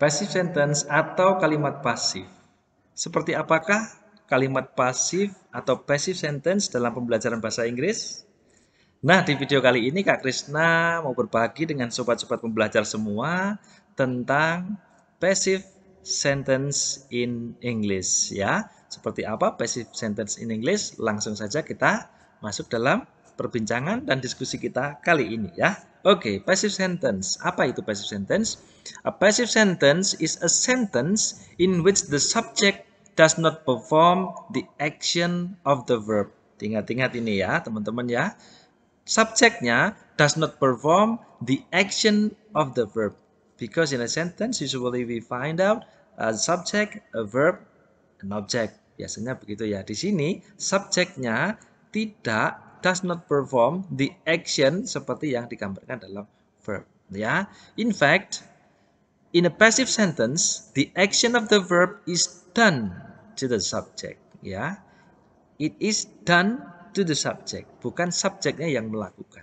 Passive sentence atau kalimat pasif. Seperti apakah kalimat pasif atau passive sentence dalam pembelajaran bahasa Inggris? Nah, di video kali ini Kak Krisna mau berbagi dengan sobat-sobat pembelajar semua tentang passive sentence in English ya. Seperti apa passive sentence in English? Langsung saja kita masuk dalam perbincangan dan diskusi kita kali ini ya. Oke, okay, passive sentence. Apa itu passive sentence? A passive sentence is a sentence in which the subject does not perform the action of the verb. Ingat-ingat ini ya, teman-teman ya. Subjeknya does not perform the action of the verb. Because in a sentence, usually we find out a subject, a verb, an object. Biasanya begitu ya. Di sini, subjeknya tidak does not perform the action seperti yang digambarkan dalam verb. Ya, in fact, in a passive sentence, the action of the verb is done to the subject. Ya, it is done to the subject, bukan subjeknya yang melakukan.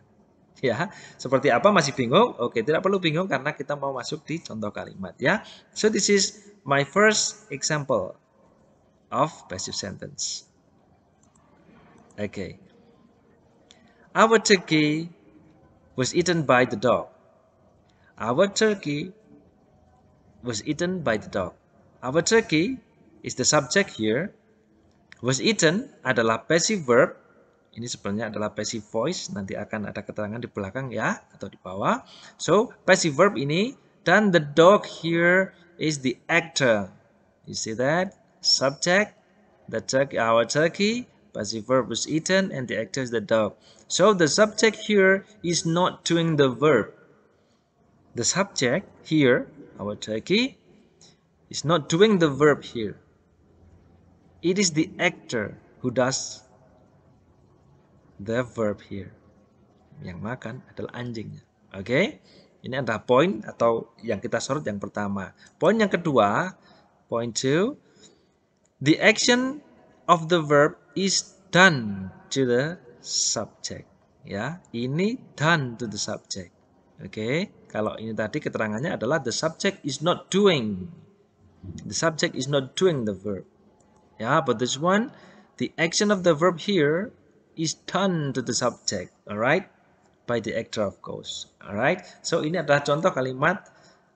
Ya, seperti apa masih bingung? Oke, tidak perlu bingung karena kita mau masuk di contoh kalimat ya. So this is my first example of passive sentence. Okay. Our turkey was eaten by the dog. Our turkey was eaten by the dog. Our turkey is the subject here. Was eaten adalah passive verb. Ini sebenarnya adalah passive voice. Nanti akan ada keterangan di belakang ya atau di bawah. So passive verb ini dan the dog here is the actor. You see that? Subject, the turkey, our turkey, Passive verb was eaten and the actor is the dog. So the subject here is not doing the verb. The subject here, our turkey, is not doing the verb here. It is the actor who does the verb here. Yang makan adalah anjingnya. Oke? Okay? Ini adalah poin atau yang kita sorot yang pertama. Poin yang kedua, point two, the action of the verb is done to the subject. Ya, ini done to the subject. Oke, okay? kalau ini tadi keterangannya adalah the subject is not doing. The subject is not doing the verb. Ya, but this one, the action of the verb here is done to the subject. Alright, by the actor of course. Alright, so ini adalah contoh kalimat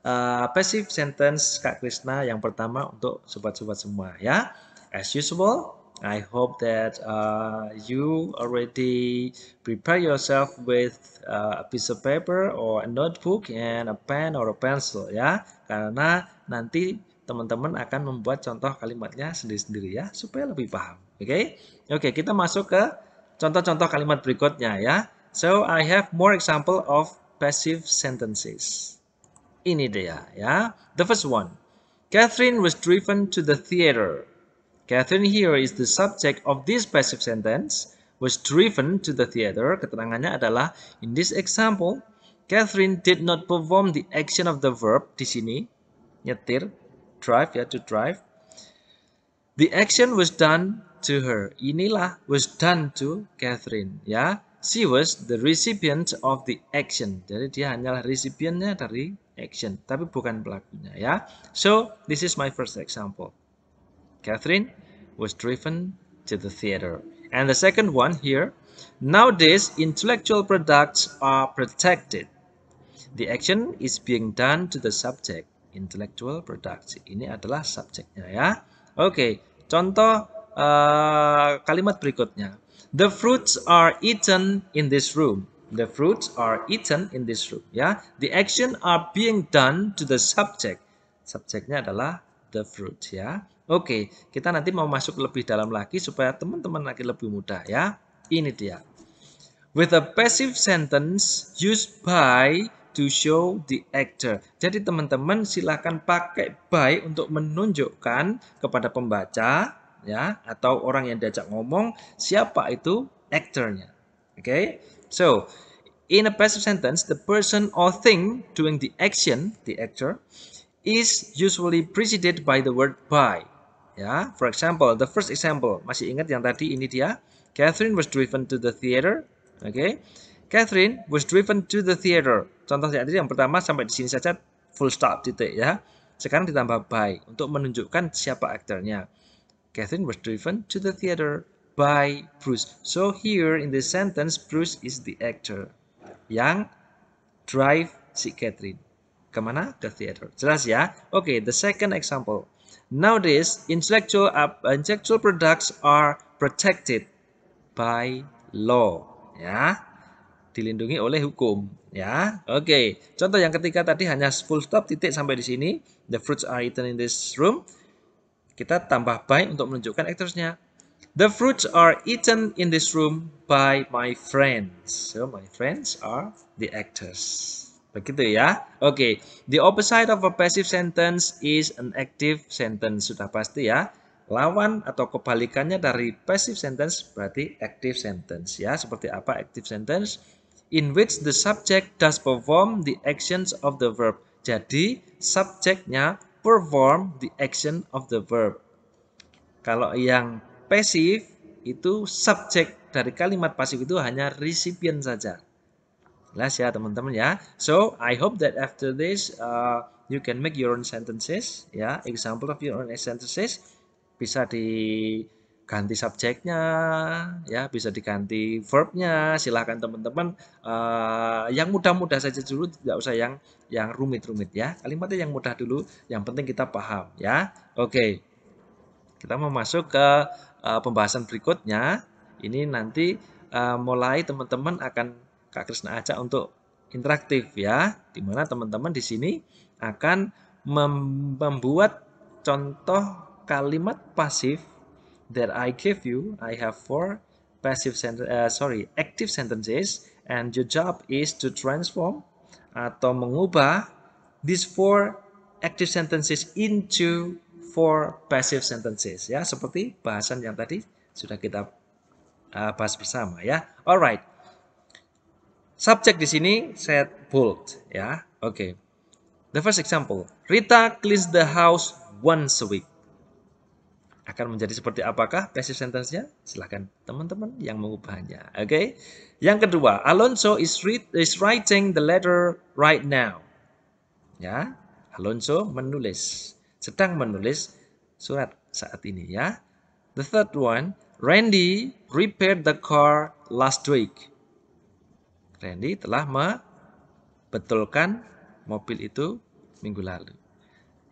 uh, passive sentence Kak Krishna yang pertama untuk sobat-sobat semua ya. As usual, I hope that uh, you already prepare yourself with uh, a piece of paper or a notebook and a pen or a pencil ya karena nanti teman-teman akan membuat contoh kalimatnya sendiri-sendiri ya supaya lebih paham oke okay? oke okay, kita masuk ke contoh-contoh kalimat berikutnya ya so I have more example of passive sentences ini dia ya the first one Catherine was driven to the theater Catherine here is the subject of this passive sentence was driven to the theater. Keterangannya adalah in this example, Catherine did not perform the action of the verb di sini nyetir drive ya to drive. The action was done to her. Inilah was done to Catherine ya. She was the recipient of the action. Jadi dia hanyalah recipientnya dari action, tapi bukan pelakunya ya. So, this is my first example. Catherine was driven to the theater. And the second one here, nowadays intellectual products are protected. The action is being done to the subject. Intellectual products. Ini adalah subjeknya ya. Oke, okay. contoh uh, kalimat berikutnya. The fruits are eaten in this room. The fruits are eaten in this room. Ya, the action are being done to the subject. Subjeknya adalah the fruit ya. Oke, kita nanti mau masuk lebih dalam lagi supaya teman-teman lagi lebih mudah ya. Ini dia. With a passive sentence used by to show the actor. Jadi teman-teman silahkan pakai by untuk menunjukkan kepada pembaca ya atau orang yang diajak ngomong siapa itu actornya. Oke, okay? so in a passive sentence, the person or thing doing the action, the actor, is usually preceded by the word by. Ya, for example, the first example masih ingat yang tadi ini dia. Catherine was driven to the theater. Oke. Okay. Catherine was driven to the theater. Contoh yang tadi yang pertama sampai di sini saja full stop titik ya. Sekarang ditambah by untuk menunjukkan siapa aktornya. Catherine was driven to the theater by Bruce. So here in this sentence, Bruce is the actor yang drive si Catherine. Kemana? Ke theater. Jelas ya? Oke, okay, the second example. Nowadays, intellectual, uh, intellectual products are protected by law. Ya, dilindungi oleh hukum. Ya, oke. Okay. Contoh yang ketiga tadi hanya full stop titik sampai di sini. The fruits are eaten in this room. Kita tambah by untuk menunjukkan aktornya. The fruits are eaten in this room by my friends. So my friends are the actors. Begitu ya. Oke. Okay. The opposite of a passive sentence is an active sentence. Sudah pasti ya. Lawan atau kebalikannya dari passive sentence berarti active sentence ya. Seperti apa active sentence? In which the subject does perform the actions of the verb. Jadi subjeknya perform the action of the verb. Kalau yang passive itu subjek dari kalimat pasif itu hanya recipient saja. Jelas ya teman-teman ya. So I hope that after this uh, you can make your own sentences ya. Yeah. Example of your own sentences bisa diganti subjeknya ya, bisa diganti verbnya. Silahkan teman-teman uh, yang mudah-mudah saja dulu, tidak usah yang yang rumit-rumit ya. Kalimatnya yang mudah dulu, yang penting kita paham ya. Oke. Okay. Kita mau masuk ke uh, pembahasan berikutnya. Ini nanti uh, mulai teman-teman akan Kak Krisna ajak untuk interaktif ya, di mana teman-teman di sini akan membuat contoh kalimat pasif that I gave you. I have four passive sentence, uh, sorry, active sentences, and your job is to transform atau mengubah these four active sentences into four passive sentences ya, seperti bahasan yang tadi sudah kita uh, bahas bersama ya. Alright, Subjek di sini set bold ya. Oke. Okay. The first example, Rita cleans the house once a week. Akan menjadi seperti apakah passive sentence-nya? Silahkan teman-teman yang mengubahnya. Oke. Okay? Yang kedua, Alonso is, read, is writing the letter right now. Ya, Alonso menulis, sedang menulis surat saat ini ya. The third one, Randy repaired the car last week. Randy telah membetulkan mobil itu minggu lalu.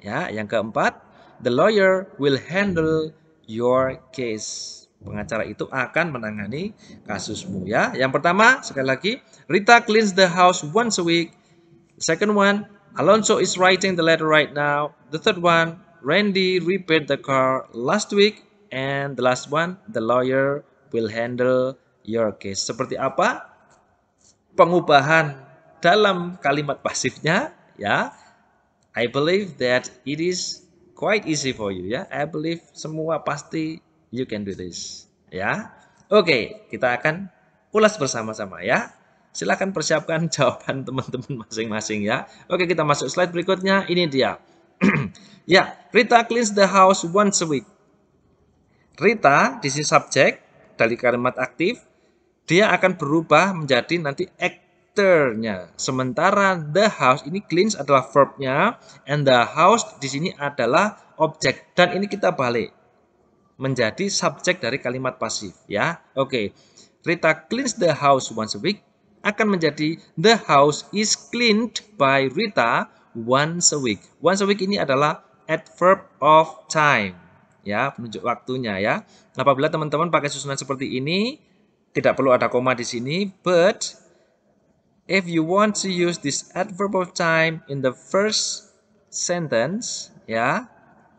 Ya, yang keempat, the lawyer will handle your case. Pengacara itu akan menangani kasusmu ya. Yang pertama, sekali lagi, Rita cleans the house once a week. Second one, Alonso is writing the letter right now. The third one, Randy repaired the car last week. And the last one, the lawyer will handle your case. Seperti apa pengubahan dalam kalimat pasifnya ya I believe that it is quite easy for you ya I believe semua pasti you can do this ya oke kita akan ulas bersama-sama ya silahkan persiapkan jawaban teman-teman masing-masing ya oke kita masuk slide berikutnya ini dia ya Rita cleans the house once a week Rita di sini subjek dari kalimat aktif dia akan berubah menjadi nanti actor-nya. Sementara the house ini cleans adalah verb-nya and the house di sini adalah objek dan ini kita balik menjadi subjek dari kalimat pasif ya. Oke. Okay. Rita cleans the house once a week akan menjadi the house is cleaned by Rita once a week. Once a week ini adalah adverb of time ya, penunjuk waktunya ya. Apabila teman-teman pakai susunan seperti ini, tidak perlu ada koma di sini. But if you want to use this adverb of time in the first sentence, ya,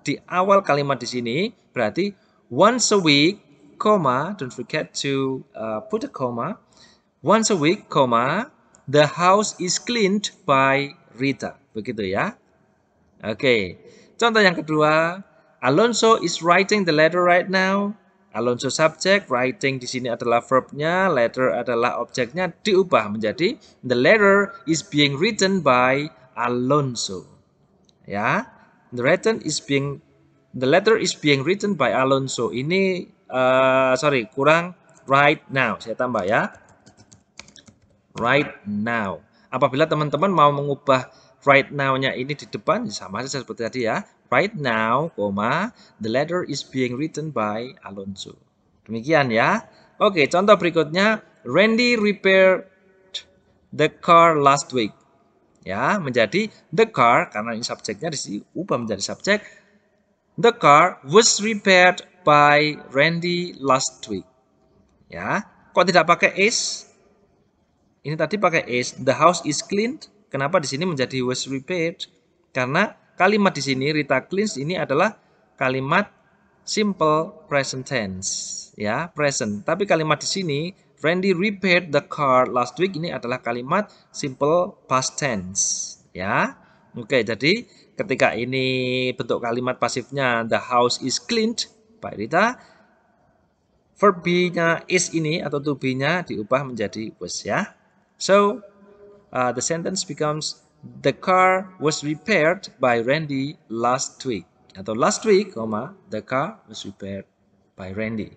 di awal kalimat di sini berarti once a week, comma, don't forget to uh, put a comma. Once a week, comma, the house is cleaned by Rita. Begitu ya. Oke. Okay. Contoh yang kedua, Alonso is writing the letter right now. Alonso subject, writing di sini adalah verbnya, letter adalah objeknya, diubah menjadi the letter is being written by Alonso. Ya, the letter is being the letter is being written by Alonso. Ini uh, sorry kurang right now. Saya tambah ya, right now. Apabila teman-teman mau mengubah right now-nya ini di depan sama saja seperti tadi ya. Right now, koma, the letter is being written by Alonso. Demikian ya. Oke, contoh berikutnya. Randy repaired the car last week. Ya, menjadi the car karena ini subjeknya disini ubah menjadi subjek. The car was repaired by Randy last week. Ya, kok tidak pakai is? Ini tadi pakai is. The house is cleaned. Kenapa di sini menjadi was repaired? Karena Kalimat di sini Rita cleans ini adalah kalimat simple present tense ya, present. Tapi kalimat di sini Randy repaired the car last week ini adalah kalimat simple past tense ya. Oke, jadi ketika ini bentuk kalimat pasifnya the house is cleaned Pak Rita verb nya is ini atau to be-nya diubah menjadi was ya. So, uh, the sentence becomes the car was repaired by Randy last week. Atau last week, the car was repaired by Randy.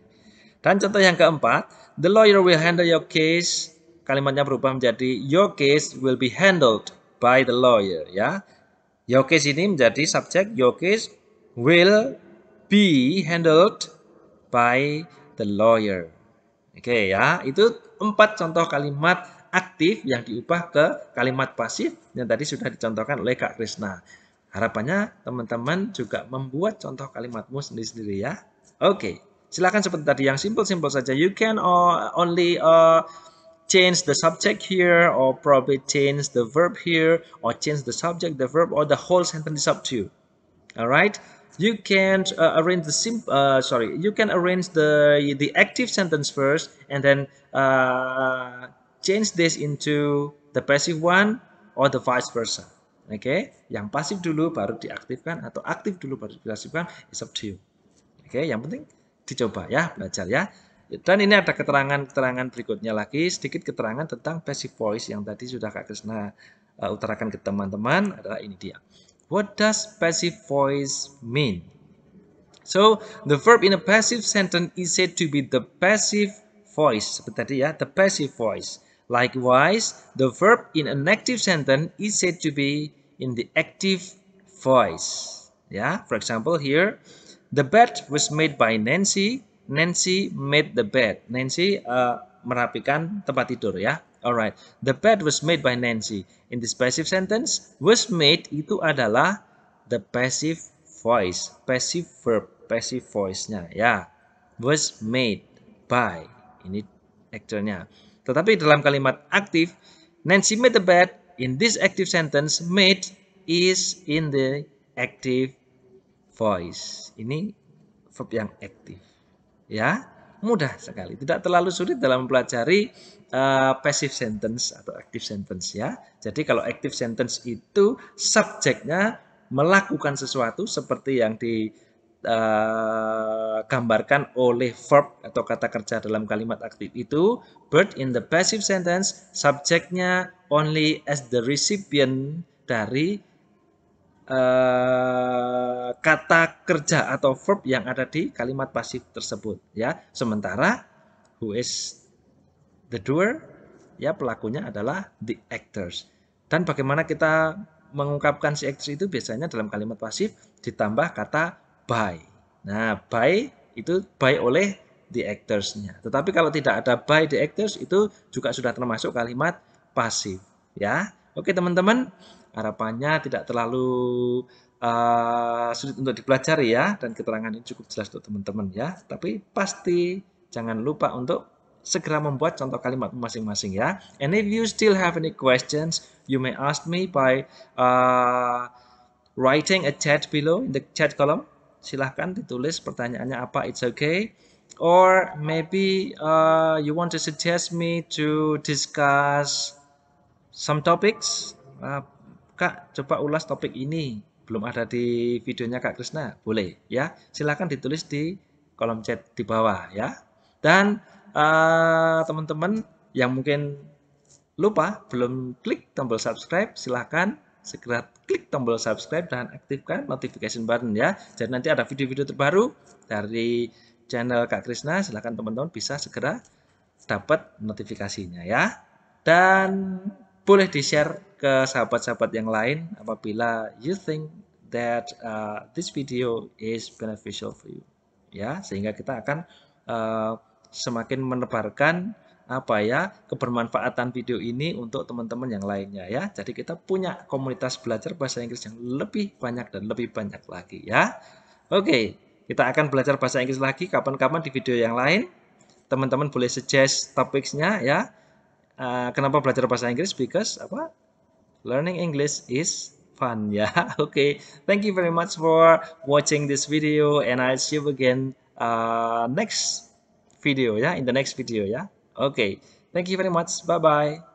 Dan contoh yang keempat, the lawyer will handle your case. Kalimatnya berubah menjadi your case will be handled by the lawyer. Ya, your case ini menjadi subjek your case will be handled by the lawyer. Oke okay, ya, itu empat contoh kalimat aktif yang diubah ke kalimat pasif yang tadi sudah dicontohkan oleh Kak Krisna. Harapannya teman-teman juga membuat contoh kalimatmu sendiri-sendiri ya. Oke, okay. silakan seperti tadi yang simple-simple saja. You can uh, only uh, change the subject here or probably change the verb here or change the subject, the verb or the whole sentence is up to you. Alright, you can uh, arrange the sim uh, sorry, you can arrange the the active sentence first and then uh, change this into the passive one or the vice versa. Oke, okay? yang pasif dulu baru diaktifkan atau aktif dulu baru diaktifkan, it's up to you. Oke, okay? yang penting dicoba ya, belajar ya. Dan ini ada keterangan-keterangan berikutnya lagi, sedikit keterangan tentang passive voice yang tadi sudah Kak Krisna uh, utarakan ke teman-teman adalah ini dia. What does passive voice mean? So, the verb in a passive sentence is said to be the passive voice. Seperti tadi ya, the passive voice. Likewise, the verb in an active sentence is said to be in the active voice. Yeah, for example here, the bed was made by Nancy. Nancy made the bed. Nancy uh, merapikan tempat tidur ya. Alright, the bed was made by Nancy. In this passive sentence, was made itu adalah the passive voice, passive verb, passive voice-nya ya. Was made by ini aktornya. Tetapi dalam kalimat aktif, Nancy made the bed in this active sentence, made is in the active voice. Ini verb yang aktif. Ya, mudah sekali. Tidak terlalu sulit dalam mempelajari uh, passive sentence atau active sentence ya. Jadi kalau active sentence itu subjeknya melakukan sesuatu seperti yang di uh, oleh verb atau kata kerja dalam kalimat aktif itu bird in the passive sentence subjeknya only as the recipient dari uh, kata kerja atau verb yang ada di kalimat pasif tersebut ya sementara who is the doer ya pelakunya adalah the actors dan bagaimana kita mengungkapkan si actors itu biasanya dalam kalimat pasif ditambah kata by. Nah, by itu by oleh the actors-nya. Tetapi kalau tidak ada by the actors itu juga sudah termasuk kalimat pasif, ya. Oke, teman-teman, harapannya tidak terlalu uh, sulit untuk dipelajari ya dan keterangan ini cukup jelas untuk teman-teman ya. Tapi pasti jangan lupa untuk segera membuat contoh kalimat masing-masing ya. And if you still have any questions, you may ask me by uh, writing a chat below in the chat column silahkan ditulis pertanyaannya apa it's okay or maybe uh, you want to suggest me to discuss some topics uh, kak coba ulas topik ini belum ada di videonya kak Krisna boleh ya silahkan ditulis di kolom chat di bawah ya dan uh, teman-teman uh, teman -teman yang mungkin lupa belum klik tombol subscribe silahkan segera klik tombol subscribe dan aktifkan notification button ya. Jadi nanti ada video-video terbaru dari channel Kak Krisna, silahkan teman-teman bisa segera dapat notifikasinya ya. Dan boleh di-share ke sahabat-sahabat yang lain apabila you think that uh, this video is beneficial for you ya, sehingga kita akan uh, semakin menebarkan apa ya kebermanfaatan video ini untuk teman-teman yang lainnya ya. Jadi kita punya komunitas belajar bahasa Inggris yang lebih banyak dan lebih banyak lagi ya. Oke, kita akan belajar bahasa Inggris lagi kapan-kapan di video yang lain. Teman-teman boleh suggest topiknya ya. Uh, kenapa belajar bahasa Inggris? Because apa? Learning English is fun ya. Oke, okay. thank you very much for watching this video and I'll see you again uh, next video ya, in the next video ya. Okay, thank you very much. Bye bye.